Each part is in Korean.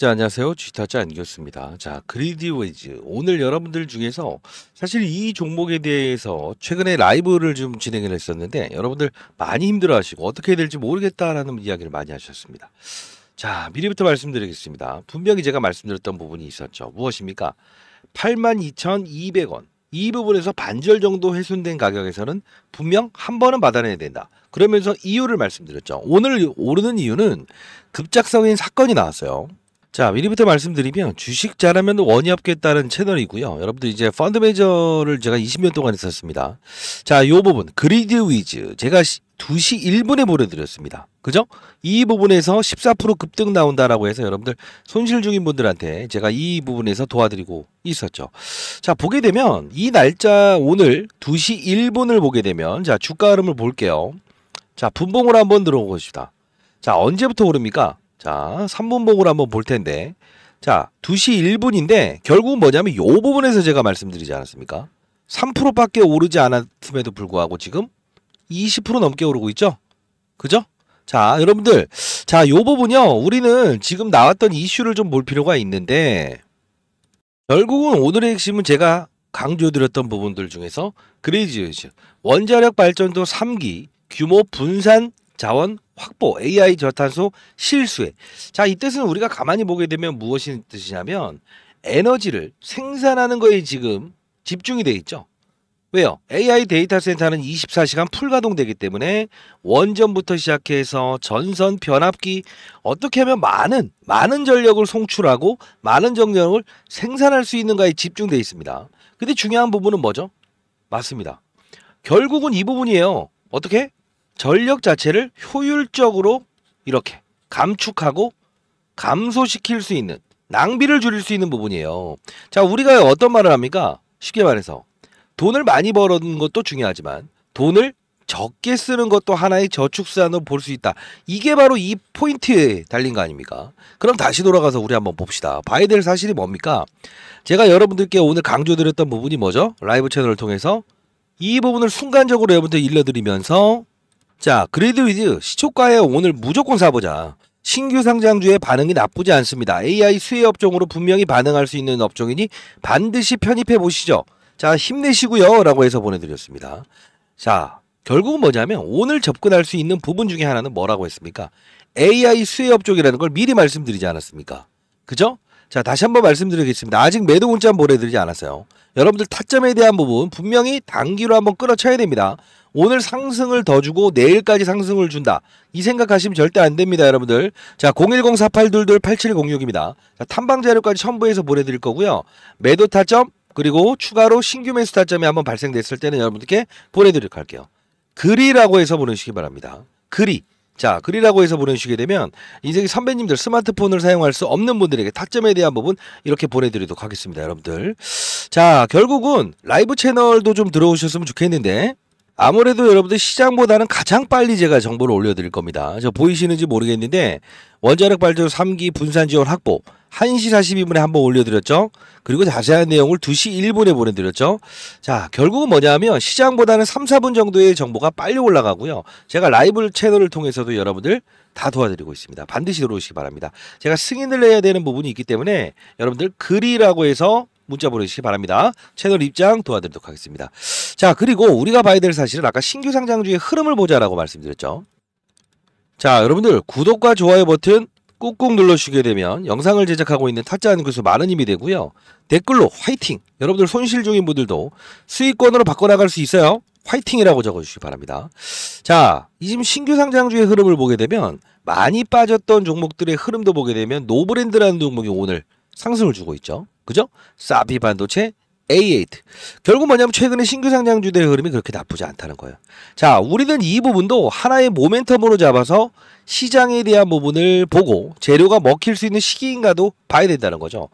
자, 안녕하세요. 쥐타짜 안겼습니다. 자, 그리디웨이즈. 오늘 여러분들 중에서 사실 이 종목에 대해서 최근에 라이브를 좀 진행을 했었는데 여러분들 많이 힘들어 하시고 어떻게 해야 될지 모르겠다라는 이야기를 많이 하셨습니다. 자, 미리부터 말씀드리겠습니다. 분명히 제가 말씀드렸던 부분이 있었죠. 무엇입니까? 82,200원. 이 부분에서 반절 정도 훼손된 가격에서는 분명 한 번은 받아내야 된다. 그러면서 이유를 말씀드렸죠. 오늘 오르는 이유는 급작성인 사건이 나왔어요. 자, 미리부터 말씀드리면 주식 잘하면 원이 없겠다는 채널이고요. 여러분들 이제 펀드 매저를 제가 20년 동안 했었습니다. 자, 요 부분 그리드 위즈 제가 2시 1분에 보내드렸습니다. 그죠? 이 부분에서 14% 급등 나온다라고 해서 여러분들 손실 중인 분들한테 제가 이 부분에서 도와드리고 있었죠. 자, 보게 되면 이 날짜 오늘 2시 1분을 보게 되면 자, 주가 흐름을 볼게요. 자, 분봉으로 한번 들어보고 싶다. 자, 언제부터 오릅니까? 자, 3분봉을 한번 볼 텐데. 자, 2시 1분인데 결국은 뭐냐면 요 부분에서 제가 말씀드리지 않았습니까? 3%밖에 오르지 않았음에도 불구하고 지금 20% 넘게 오르고 있죠? 그죠? 자, 여러분들. 자, 요 부분요. 우리는 지금 나왔던 이슈를 좀 볼 필요가 있는데 결국은 오늘의 핵심은 제가 강조드렸던 부분들 중에서 그레이지 원자력 발전도 3기 규모 분산 자원 확보, AI 저탄소 실수해 자, 이 뜻은 우리가 가만히 보게 되면 무엇이 뜻이냐면 에너지를 생산하는 거에 지금 집중이 돼 있죠. 왜요? AI 데이터 센터는 24시간 풀가동되기 때문에 원전부터 시작해서 전선, 변압기 어떻게 하면 많은 많은 전력을 송출하고 많은 전력을 생산할 수 있는가에 집중돼 있습니다. 근데 중요한 부분은 뭐죠? 맞습니다. 결국은 이 부분이에요. 어떻게? 전력 자체를 효율적으로 이렇게 감축하고 감소시킬 수 있는 낭비를 줄일 수 있는 부분이에요. 자, 우리가 어떤 말을 합니까? 쉽게 말해서 돈을 많이 벌어는 것도 중요하지만 돈을 적게 쓰는 것도 하나의 저축수단으로 볼 수 있다. 이게 바로 이 포인트에 달린 거 아닙니까? 그럼 다시 돌아가서 우리 한번 봅시다. 봐야 될 사실이 뭡니까? 제가 여러분들께 오늘 강조드렸던 부분이 뭐죠? 라이브 채널을 통해서 이 부분을 순간적으로 여러분들 일러드리면서 자, 그레이드위드 시초가에 오늘 무조건 사보자. 신규 상장주의 반응이 나쁘지 않습니다. AI 수혜 업종으로 분명히 반응할 수 있는 업종이니 반드시 편입해 보시죠. 자, 힘내시고요. 라고 해서 보내드렸습니다. 자, 결국은 뭐냐면 오늘 접근할 수 있는 부분 중에 하나는 뭐라고 했습니까? AI 수혜 업종이라는 걸 미리 말씀드리지 않았습니까? 그죠? 자, 다시 한번 말씀드리겠습니다. 아직 매도 문자 보내드리지 않았어요. 여러분들 타점에 대한 부분 분명히 단기로 한번 끌어쳐야 됩니다. 오늘 상승을 더 주고 내일까지 상승을 준다. 이 생각하시면 절대 안 됩니다, 여러분들. 자, 010-4822-8706입니다. 탐방 자료까지 첨부해서 보내드릴 거고요. 매도 타점, 그리고 추가로 신규 매수 타점이 한번 발생됐을 때는 여러분들께 보내드리도록 할게요. 그리라고 해서 보내주시기 바랍니다. 그리. 자, 글이라고 해서 보내주시게 되면 인생의 선배님들 스마트폰을 사용할 수 없는 분들에게 탁점에 대한 부분 이렇게 보내드리도록 하겠습니다, 여러분들. 자, 결국은 라이브 채널도 좀 들어오셨으면 좋겠는데 아무래도 여러분들 시장보다는 가장 빨리 제가 정보를 올려드릴 겁니다. 저 보이시는지 모르겠는데 원자력 발전 3기 분산 지원 확보 1시 42분에 한번 올려드렸죠. 그리고 자세한 내용을 2시 1분에 보내드렸죠. 자, 결국은 뭐냐면 시장보다는 3, 4분 정도의 정보가 빨리 올라가고요. 제가 라이브 채널을 통해서도 여러분들 다 도와드리고 있습니다. 반드시 들어오시기 바랍니다. 제가 승인을 해야 되는 부분이 있기 때문에 여러분들 글이라고 해서 문자 보내주시기 바랍니다. 채널 입장 도와드리도록 하겠습니다. 자, 그리고 우리가 봐야 될 사실은 아까 신규 상장주의 흐름을 보자라고 말씀드렸죠. 자, 여러분들 구독과 좋아요 버튼 꾹꾹 눌러주시게 되면 영상을 제작하고 있는 타짜 하는 곳에 많은 힘이 되고요. 댓글로 화이팅! 여러분들 손실 중인 분들도 수익권으로 바꿔나갈 수 있어요. 화이팅이라고 적어주시기 바랍니다. 자, 지금 신규 상장주의 흐름을 보게 되면 많이 빠졌던 종목들의 흐름도 보게 되면 노브랜드라는 종목이 오늘 상승을 주고 있죠. 그죠? 사비 반도체, A8. 결국 뭐냐면 최근에 신규 상장 주들의 흐름이 그렇게 나쁘지 않다는 거예요. 자, 우리는 이 부분도 하나의 모멘텀으로 잡아서 시장에 대한 부분을 보고 재료가 먹힐 수 있는 시기인가도 봐야 된다는 거죠.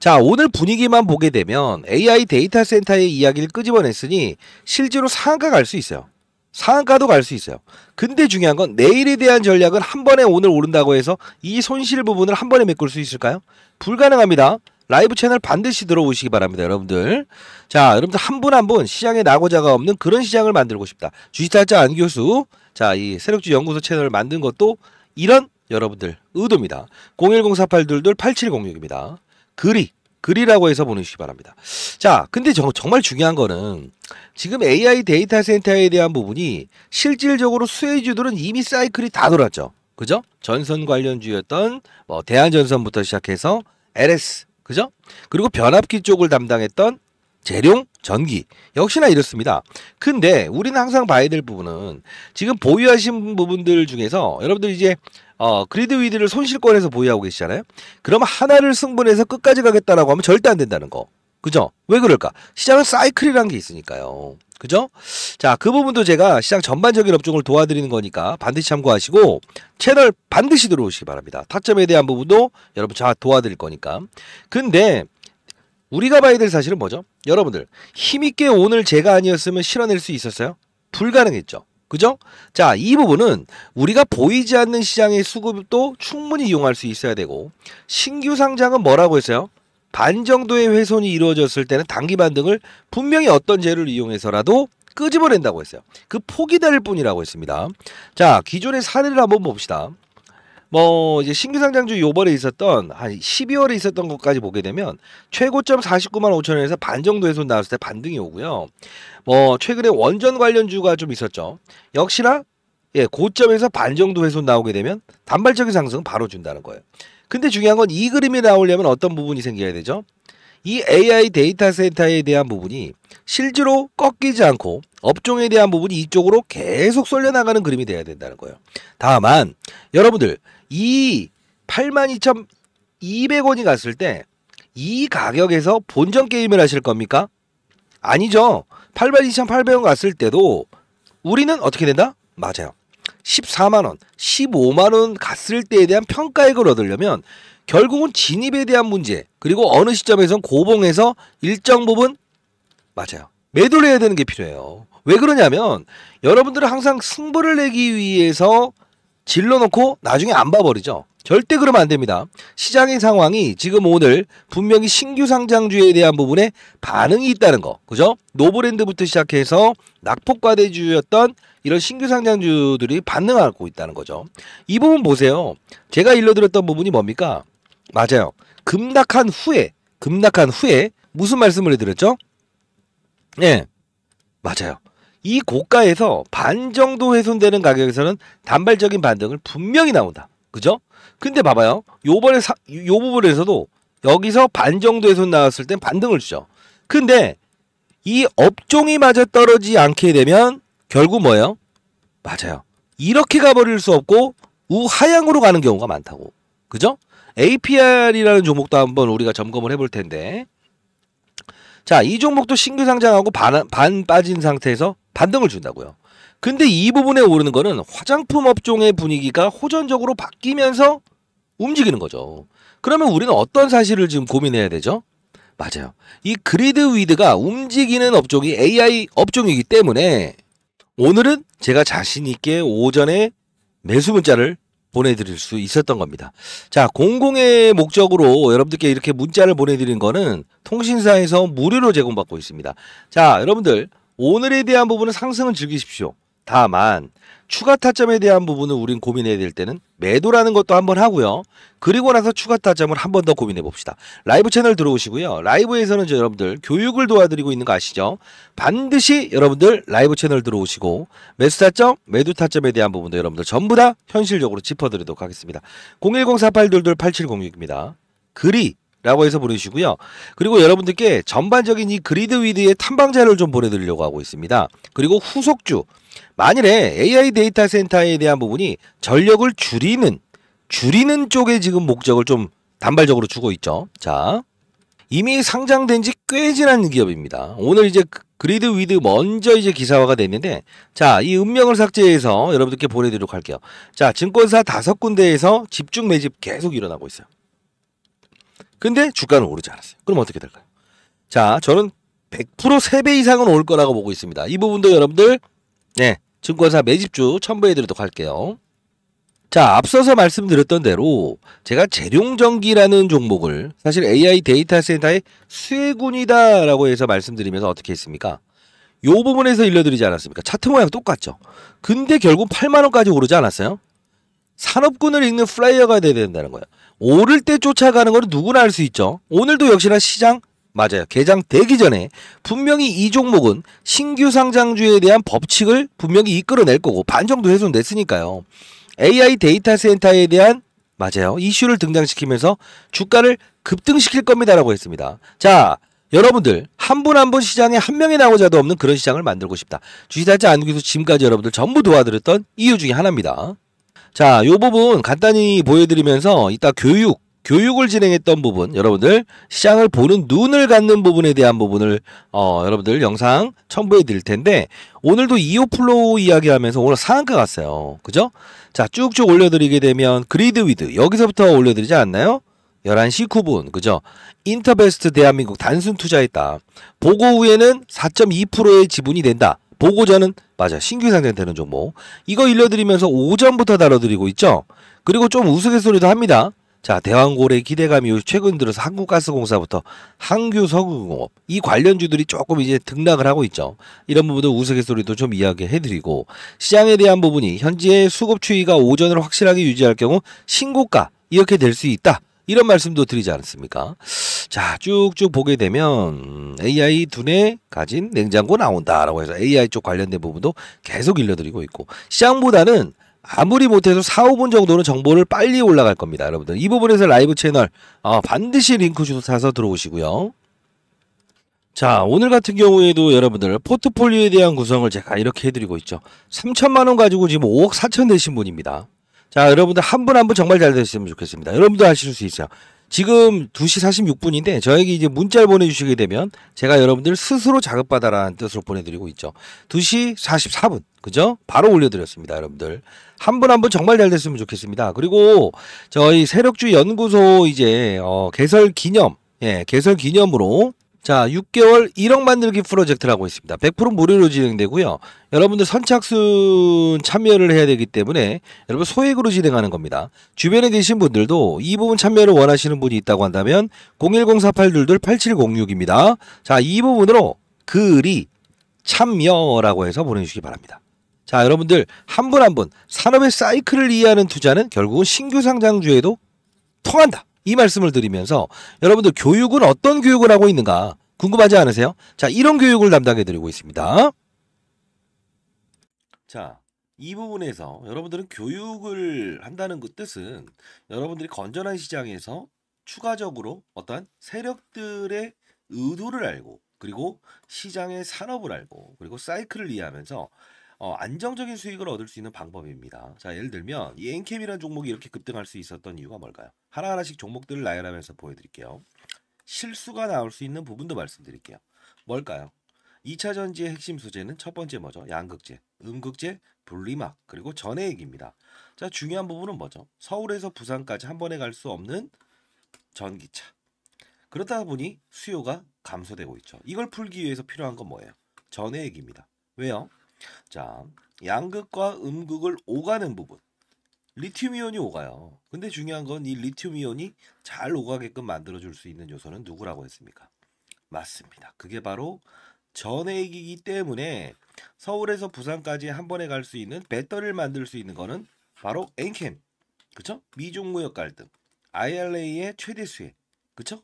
자, 오늘 분위기만 보게 되면 AI 데이터 센터의 이야기를 끄집어냈으니 실제로 상한가 갈 수 있어요. 상한가도 갈 수 있어요. 근데 중요한 건 내일에 대한 전략은 한 번에 오늘 오른다고 해서 이 손실 부분을 한 번에 메꿀 수 있을까요? 불가능합니다. 라이브 채널 반드시 들어오시기 바랍니다, 여러분들. 자, 여러분들 한 분 한분 분 시장에 낙오자가 없는 그런 시장을 만들고 싶다. 주식탈자 안 교수, 자, 이 세력주 연구소 채널을 만든 것도 이런 여러분들 의도입니다. 01048228706입니다. 8 글이 글이라고 해서 보내주시기 바랍니다. 자, 근데 저, 정말 중요한 거는 지금 AI 데이터 센터에 대한 부분이 실질적으로 수혜주들은 이미 사이클이 다 돌았죠. 그죠? 전선 관련주였던 뭐 대한전선부터 시작해서 LS 그죠? 그리고 변압기 쪽을 담당했던 재룡 전기 역시나 이렇습니다. 근데 우리는 항상 봐야 될 부분은 지금 보유하신 부분들 중에서 여러분들 이제 어, 그리드 위드를 손실권에서 보유하고 계시잖아요. 그럼 하나를 승분해서 끝까지 가겠다라고 하면 절대 안 된다는 거. 그죠? 왜 그럴까? 시장은 사이클이라는 게 있으니까요. 그죠? 자, 그 부분도 제가 시장 전반적인 업종을 도와드리는 거니까 반드시 참고하시고 채널 반드시 들어오시기 바랍니다. 타점에 대한 부분도 여러분 잘 도와드릴 거니까. 근데 우리가 봐야 될 사실은 뭐죠? 여러분들 힘있게 오늘 제가 아니었으면 실어낼 수 있었어요? 불가능했죠. 그죠? 자, 이 부분은 우리가 보이지 않는 시장의 수급도 충분히 이용할 수 있어야 되고 신규 상장은 뭐라고 했어요? 반 정도의 훼손이 이루어졌을 때는 단기반 등을 분명히 어떤 재를 료 이용해서라도 끄집어낸다고 했어요. 그 폭이 될 뿐이라고 했습니다. 자, 기존의 사례를 한번 봅시다. 뭐 이제 신규 상장주 요번에 있었던 한 12월에 있었던 것까지 보게 되면 최고점 49만 5천 원에서 반 정도 훼손 나왔을 때 반등이 오고요. 뭐 최근에 원전 관련주가 좀 있었죠. 역시나 예, 고점에서 반 정도 훼손 나오게 되면 단발적인 상승 바로 준다는 거예요. 근데 중요한 건 이 그림이 나오려면 어떤 부분이 생겨야 되죠? 이 AI 데이터 센터에 대한 부분이 실제로 꺾이지 않고 업종에 대한 부분이 이쪽으로 계속 쏠려나가는 그림이 돼야 된다는 거예요. 다만 여러분들 이 82,200원이 갔을 때 이 가격에서 본전 게임을 하실 겁니까? 아니죠. 82,800원 갔을 때도 우리는 어떻게 된다? 맞아요. 14만 원, 15만 원 갔을 때에 대한 평가액을 얻으려면 결국은 진입에 대한 문제 그리고 어느 시점에선 고봉에서 일정 부분 맞아요. 매도를 해야 되는 게 필요해요. 왜 그러냐면 여러분들은 항상 승부를 내기 위해서 질러놓고 나중에 안 봐버리죠. 절대 그러면 안 됩니다. 시장의 상황이 지금 오늘 분명히 신규 상장주에 대한 부분에 반응이 있다는 거. 그죠? 노브랜드부터 시작해서 낙폭과대주였던 이런 신규 상장주들이 반응하고 있다는 거죠. 이 부분 보세요. 제가 일러드렸던 부분이 뭡니까? 맞아요. 급락한 후에, 급락한 후에 무슨 말씀을 드렸죠? 예. 네, 맞아요. 이 고가에서 반 정도 훼손되는 가격에서는 단발적인 반등을 분명히 나온다. 그죠? 근데 봐봐요. 요번에 사, 요 부분에서도 여기서 반 정도에서 나왔을 땐 반등을 주죠. 근데 이 업종이 맞아 떨어지 지 않게 되면 결국 뭐예요? 맞아요. 이렇게 가버릴 수 없고 우하향으로 가는 경우가 많다고. 그죠? APR이라는 종목도 한번 우리가 점검을 해볼 텐데. 자, 이 종목도 신규 상장하고 반, 반 빠진 상태에서 반등을 준다고요. 근데 이 부분에 오르는 거는 화장품 업종의 분위기가 호전적으로 바뀌면서 움직이는 거죠. 그러면 우리는 어떤 사실을 지금 고민해야 되죠? 맞아요. 이 그리드 위드가 움직이는 업종이 AI 업종이기 때문에 오늘은 제가 자신 있게 오전에 매수 문자를 보내드릴 수 있었던 겁니다. 자, 공공의 목적으로 여러분들께 이렇게 문자를 보내드린 거는 통신사에서 무료로 제공받고 있습니다. 자, 여러분들 오늘에 대한 부분은 상승을 즐기십시오. 다만 추가 타점에 대한 부분을 우린 고민해야 될 때는 매도라는 것도 한번 하고요. 그리고 나서 추가 타점을 한 번 더 고민해 봅시다. 라이브 채널 들어오시고요. 라이브에서는 여러분들 교육을 도와드리고 있는 거 아시죠? 반드시 여러분들 라이브 채널 들어오시고 매수 타점, 매도 타점에 대한 부분도 여러분들 전부 다 현실적으로 짚어드리도록 하겠습니다. 010-4822-8706입니다. 글이 라고 해서 보내주시고요. 그리고 여러분들께 전반적인 이 그리드 위드의 탐방자를 좀 보내드리려고 하고 있습니다. 그리고 후속주, 만일에 AI 데이터 센터에 대한 부분이 전력을 줄이는, 줄이는 쪽에 지금 목적을 좀 단발적으로 주고 있죠. 자, 이미 상장된 지 꽤 지난 기업입니다. 오늘 이제 그 그리드 위드 먼저 이제 기사화가 됐는데 자, 이 음명을 삭제해서 여러분들께 보내드리도록 할게요. 자, 증권사 다섯 군데에서 집중 매집 계속 일어나고 있어요. 근데 주가는 오르지 않았어요. 그럼 어떻게 될까요? 자, 저는 100% 3배 이상은 올 거라고 보고 있습니다. 이 부분도 여러분들, 네, 증권사 매집주 첨부해드리도록 할게요. 자, 앞서서 말씀드렸던 대로 제가 재룡전기라는 종목을 사실 AI 데이터 센터의 수혜군이다라고 해서 말씀드리면서 어떻게 했습니까? 요 부분에서 일러드리지 않았습니까? 차트 모양 똑같죠. 근데 결국 8만원까지 오르지 않았어요? 산업군을 읽는 플라이어가 돼야 된다는 거예요. 오를 때 쫓아가는 것은 누구나 알 수 있죠. 오늘도 역시나 시장 맞아요. 개장 되기 전에 분명히 이 종목은 신규 상장주에 대한 법칙을 분명히 이끌어낼 거고 반정도 훼손됐으니까요. AI 데이터 센터에 대한 맞아요. 이슈를 등장시키면서 주가를 급등시킬 겁니다라고 했습니다. 자, 여러분들 한 분 한분 한분 시장에 한명이 나오자도 없는 그런 시장을 만들고 싶다. 주식하지 않기 위해서 지금까지 여러분들 전부 도와드렸던 이유 중에 하나입니다. 자, 요 부분 간단히 보여드리면서 이따 교육, 교육을 진행했던 부분, 여러분들 시장을 보는 눈을 갖는 부분에 대한 부분을 어, 여러분들 영상 첨부해 드릴 텐데 오늘도 이오 플로우 이야기하면서 오늘 상한가 갔어요. 그죠? 자, 쭉쭉 올려드리게 되면 그리드 위드 여기서부터 올려드리지 않나요? 11시 9분 그죠? 인터베스트 대한민국 단순 투자했다. 보고 후에는 4.2%의 지분이 된다. 보고자는 맞아 신규 상장되는 종목 이거 일러드리면서 오전부터 다뤄드리고 있죠. 그리고 좀 우스갯소리도 합니다. 자 대왕고래 기대감이 최근 들어서 한국가스공사부터 한규석유공업 이 관련주들이 조금 이제 등락을 하고 있죠. 이런 부분도 우스갯소리도 좀 이야기해드리고 시장에 대한 부분이 현재의 수급 추이가 오전을 확실하게 유지할 경우 신고가 이렇게 될 수 있다. 이런 말씀도 드리지 않습니까? 자, 쭉쭉 보게 되면 AI 두뇌 가진 냉장고 나온다라고 해서 AI 쪽 관련된 부분도 계속 일러드리고 있고 시장보다는 아무리 못해도 4, 5분 정도는 정보를 빨리 올라갈 겁니다. 여러분들 이 부분에서 라이브 채널 어, 반드시 링크 주소 사서 들어오시고요. 자 오늘 같은 경우에도 여러분들 포트폴리오에 대한 구성을 제가 이렇게 해드리고 있죠. 3천만 원 가지고 지금 5억 4천 되신 분입니다. 자, 여러분들 한 분 한 분 정말 잘 되셨으면 좋겠습니다. 여러분도 하실 수 있어요. 지금 2시 46분인데 저에게 이제 문자를 보내주시게 되면 제가 여러분들 스스로 자극받아라는 뜻으로 보내드리고 있죠. 2시 44분. 그죠? 바로 올려드렸습니다, 여러분들. 한 분 한 분 정말 잘 됐으면 좋겠습니다. 그리고 저희 세력주 연구소 이제, 어, 개설 기념, 예, 개설 기념으로 자, 6개월 1억 만들기 프로젝트라고 있습니다. 100% 무료로 진행되고요. 여러분들 선착순 참여를 해야 되기 때문에 여러분 소액으로 진행하는 겁니다. 주변에 계신 분들도 이 부분 참여를 원하시는 분이 있다고 한다면 010-4822-8706입니다. 자, 이 부분으로 글이 참여라고 해서 보내주시기 바랍니다. 자, 여러분들 한 분 한분 한 분 산업의 사이클을 이해하는 투자는 결국은 신규 상장주에도 통한다. 이 말씀을 드리면서 여러분들 교육은 어떤 교육을 하고 있는가 궁금하지 않으세요? 자, 이런 교육을 담당해 드리고 있습니다. 자, 이 부분에서 여러분들은 교육을 한다는 그 뜻은 여러분들이 건전한 시장에서 추가적으로 어떠한 세력들의 의도를 알고 그리고 시장의 산업을 알고 그리고 사이클을 이해하면서 어, 안정적인 수익을 얻을 수 있는 방법입니다. 자, 예를 들면 이 엔캠이라는 종목이 이렇게 급등할 수 있었던 이유가 뭘까요? 하나하나씩 종목들을 나열하면서 보여드릴게요. 실수가 나올 수 있는 부분도 말씀드릴게요. 뭘까요? 2차 전지의 핵심 소재는 첫 번째 뭐죠? 양극재, 음극재, 분리막, 그리고 전해액입니다. 자, 중요한 부분은 뭐죠? 서울에서 부산까지 한 번에 갈 수 없는 전기차. 그렇다 보니 수요가 감소되고 있죠. 이걸 풀기 위해서 필요한 건 뭐예요? 전해액입니다. 왜요? 자, 양극과 음극을 오가는 부분. 리튬이온이 오가요. 근데 중요한 건 이 리튬이온이 잘 오가게끔 만들어줄 수 있는 요소는 누구라고 했습니까? 맞습니다. 그게 바로 전액이기 때문에 서울에서 부산까지 한 번에 갈 수 있는 배터리를 만들 수 있는 거는 바로 엔캠. 그쵸? 미중무역 갈등. i l a 의 최대 수혜. 그쵸?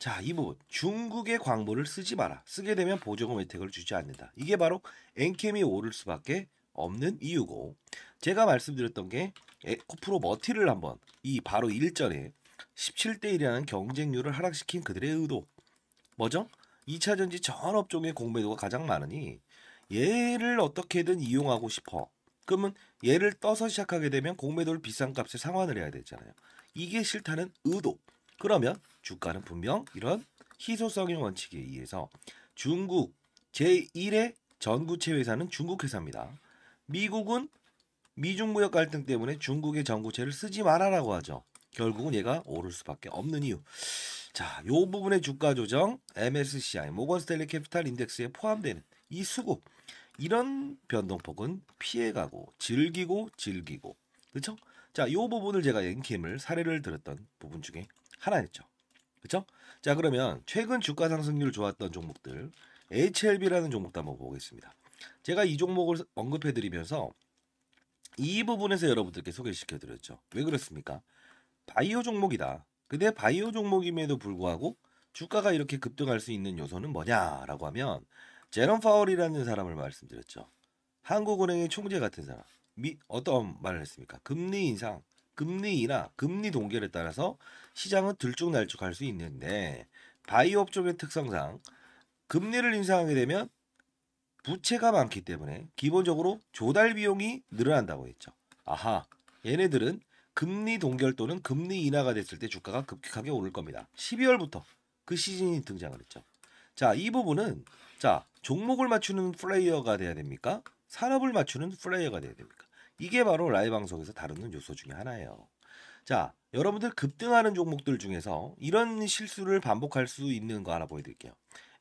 자, 이부분 중국의 광고를 쓰지 마라. 쓰게 되면 보조금 혜택을 주지 않는다. 이게 바로 엔캠이 오를 수밖에 없는 이유고 제가 말씀드렸던 게 에코프로 머티를 한번 이 바로 일전에 17대 1이라는 경쟁률을 하락시킨 그들의 의도 뭐죠? 2차 전지 전 업종의 공매도가 가장 많으니 얘를 어떻게든 이용하고 싶어. 그러면 얘를 떠서 시작하게 되면 공매도를 비싼 값에 상환을 해야 되잖아요. 이게 싫다는 의도. 그러면 주가는 분명 이런 희소성의 원칙에 의해서 중국 제1의 전구체 회사는 중국 회사입니다. 미국은 미중 무역 갈등 때문에 중국의 전구체를 쓰지 말아라고 하죠. 결국은 얘가 오를 수밖에 없는 이유. 자, 요 부분의 주가 조정, MSCI, 모건스텔리 캐피탈 인덱스에 포함되는 이 수급, 이런 변동폭은 피해가고 즐기고 즐기고, 그렇죠? 자, 요 부분을 제가 엔캠을 사례를 들었던 부분 중에 하나였죠. 그렇죠? 자 그러면 최근 주가 상승률 좋았던 종목들 HLB라는 종목도 한번 보겠습니다. 제가 이 종목을 언급해드리면서 이 부분에서 여러분들께 소개시켜드렸죠. 왜 그렇습니까? 바이오 종목이다. 근데 바이오 종목임에도 불구하고 주가가 이렇게 급등할 수 있는 요소는 뭐냐라고 하면 제롬 파월이라는 사람을 말씀드렸죠. 한국은행의 총재 같은 사람. 미, 어떤 말을 했습니까? 금리 인상, 금리나 금리 동결에 따라서 시장은 들쭉날쭉 할 수 있는데 바이오업 쪽의 특성상 금리를 인상하게 되면 부채가 많기 때문에 기본적으로 조달 비용이 늘어난다고 했죠. 아하, 얘네들은 금리 동결 또는 금리 인하가 됐을 때 주가가 급격하게 오를 겁니다. 12월부터 그 시즌이 등장을 했죠. 자, 이 부분은 자 종목을 맞추는 플레이어가 돼야 됩니까? 산업을 맞추는 플레이어가 돼야 됩니까? 이게 바로 라이브 방송에서 다루는 요소 중에 하나예요. 자, 여러분들 급등하는 종목들 중에서 이런 실수를 반복할 수 있는 거 하나 보여드릴게요.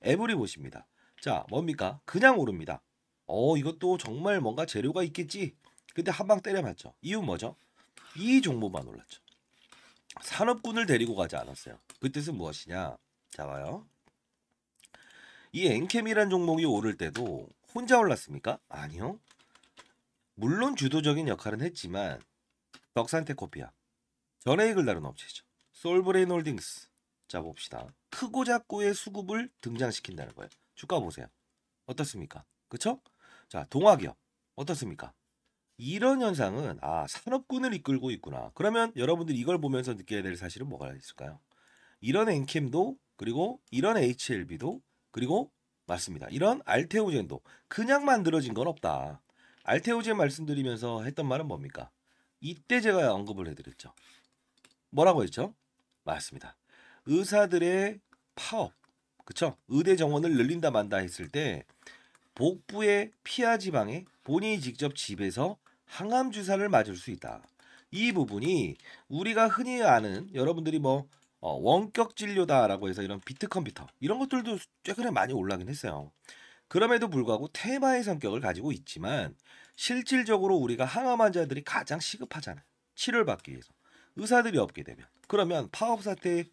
에브리 보십니다. 자, 뭡니까? 그냥 오릅니다. 어, 이것도 정말 뭔가 재료가 있겠지. 근데 한방 때려맞죠. 이유 뭐죠? 이 종목만 올랐죠. 산업군을 데리고 가지 않았어요. 그 뜻은 무엇이냐? 자, 봐요. 이 엔캠이란 종목이 오를 때도 혼자 올랐습니까? 아니요. 물론 주도적인 역할은 했지만 덕산테코피아 전액을 다룬 업체죠. 솔브레인 홀딩스 자 봅시다. 크고 작고의 수급을 등장시킨다는 거예요. 주가 보세요. 어떻습니까? 그쵸? 자 동화기업 어떻습니까? 이런 현상은 아 산업군을 이끌고 있구나. 그러면 여러분들이 이걸 보면서 느껴야 될 사실은 뭐가 있을까요? 이런 엔캠도 그리고 이런 HLB도 그리고 맞습니다. 이런 알테오젠도 그냥 만들어진 건 없다. 알테오제 말씀드리면서 했던 말은 뭡니까? 이때 제가 언급을 해드렸죠. 뭐라고 했죠? 맞습니다. 의사들의 파업, 그쵸? 의대 정원을 늘린다 만다 했을 때 복부의 피하 지방에 본인이 직접 집에서 항암 주사를 맞을 수 있다. 이 부분이 우리가 흔히 아는 여러분들이 뭐 어, 원격 진료다라고 해서 이런 비트 컴퓨터 이런 것들도 최근에 많이 올라긴 했어요. 그럼에도 불구하고 테마의 성격을 가지고 있지만 실질적으로 우리가 항암 환자들이 가장 시급하잖아요. 치료를 받기 위해서. 의사들이 없게 되면. 그러면 파업 사태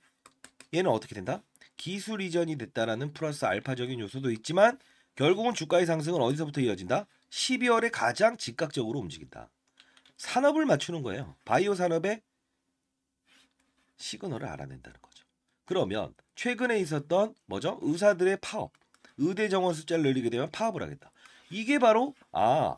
얘는 어떻게 된다? 기술 이전이 됐다라는 플러스 알파적인 요소도 있지만 결국은 주가의 상승은 어디서부터 이어진다? 12월에 가장 즉각적으로 움직인다. 산업을 맞추는 거예요. 바이오 산업의 시그널을 알아낸다는 거죠. 그러면 최근에 있었던 뭐죠? 의사들의 파업. 의대 정원 숫자를 늘리게 되면 파업을 하겠다. 이게 바로 아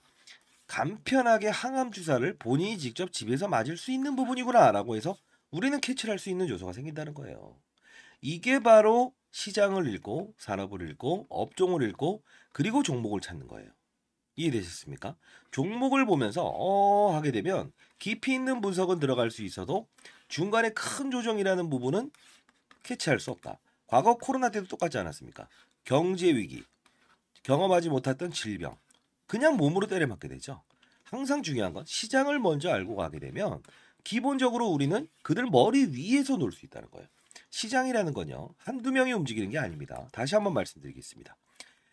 간편하게 항암 주사를 본인이 직접 집에서 맞을 수 있는 부분이구나라고 해서 우리는 캐치할수 있는 요소가 생긴다는 거예요. 이게 바로 시장을 읽고 산업을 읽고 업종을 읽고 그리고 종목을 찾는 거예요. 이해되셨습니까? 종목을 보면서 어 하게 되면 깊이 있는 분석은 들어갈 수 있어도 중간에 큰 조정이라는 부분은 캐치할 수 없다. 과거 코로나 때도 똑같지 않았습니까? 경제 위기, 경험하지 못했던 질병, 그냥 몸으로 때려맞게 되죠. 항상 중요한 건 시장을 먼저 알고 가게 되면 기본적으로 우리는 그들 머리 위에서 놀 수 있다는 거예요. 시장이라는 건요 한두 명이 움직이는 게 아닙니다. 다시 한번 말씀드리겠습니다.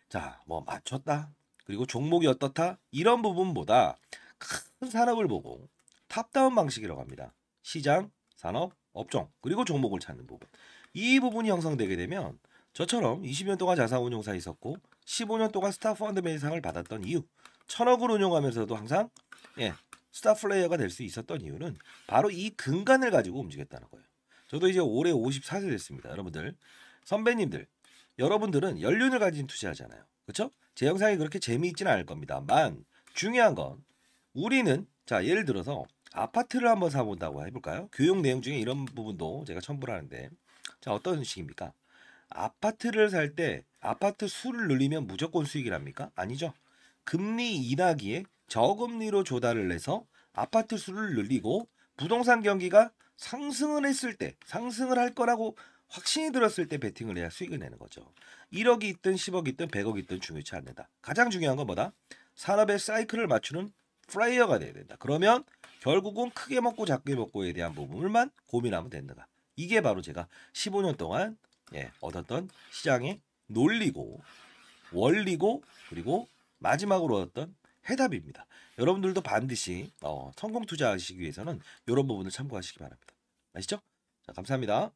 자, 뭐 맞췄다. 그리고 종목이 어떻다 이런 부분보다 큰 산업을 보고 탑다운 방식이라고 합니다. 시장, 산업, 업종 그리고 종목을 찾는 부분 이 부분이 형성되게 되면 저처럼 20년 동안 자산운용사 있었고 15년 동안 스타 펀드 매니상을 받았던 이유 천억을 운용하면서도 항상 예, 스타 플레이어가 될 수 있었던 이유는 바로 이 근간을 가지고 움직였다는 거예요. 저도 이제 올해 54세 됐습니다. 여러분들 선배님들 여러분들은 연륜을 가진 투자잖아요 그렇죠? 제 영상이 그렇게 재미있지는 않을 겁니다만 중요한 건 우리는 자 예를 들어서 아파트를 한번 사본다고 해볼까요? 교육 내용 중에 이런 부분도 제가 첨부를 하는데 자 어떤 식입니까? 아파트를 살 때 아파트 수를 늘리면 무조건 수익이랍니까? 아니죠. 금리 인하기에 저금리로 조달을 해서 아파트 수를 늘리고 부동산 경기가 상승을 했을 때 상승을 할 거라고 확신이 들었을 때 베팅을 해야 수익을 내는 거죠. 1억이 있든 10억이 있든 100억이 있든 중요치 않는다. 가장 중요한 건 뭐다? 산업의 사이클을 맞추는 프라이어가 돼야 된다. 그러면 결국은 크게 먹고 작게 먹고에 대한 부분만 고민하면 된다. 이게 바로 제가 15년 동안 예, 얻었던 시장의 논리고 원리고 그리고 마지막으로 얻었던 해답입니다. 여러분들도 반드시 어, 성공 투자하시기 위해서는 이런 부분을 참고하시기 바랍니다. 아시죠? 자, 감사합니다.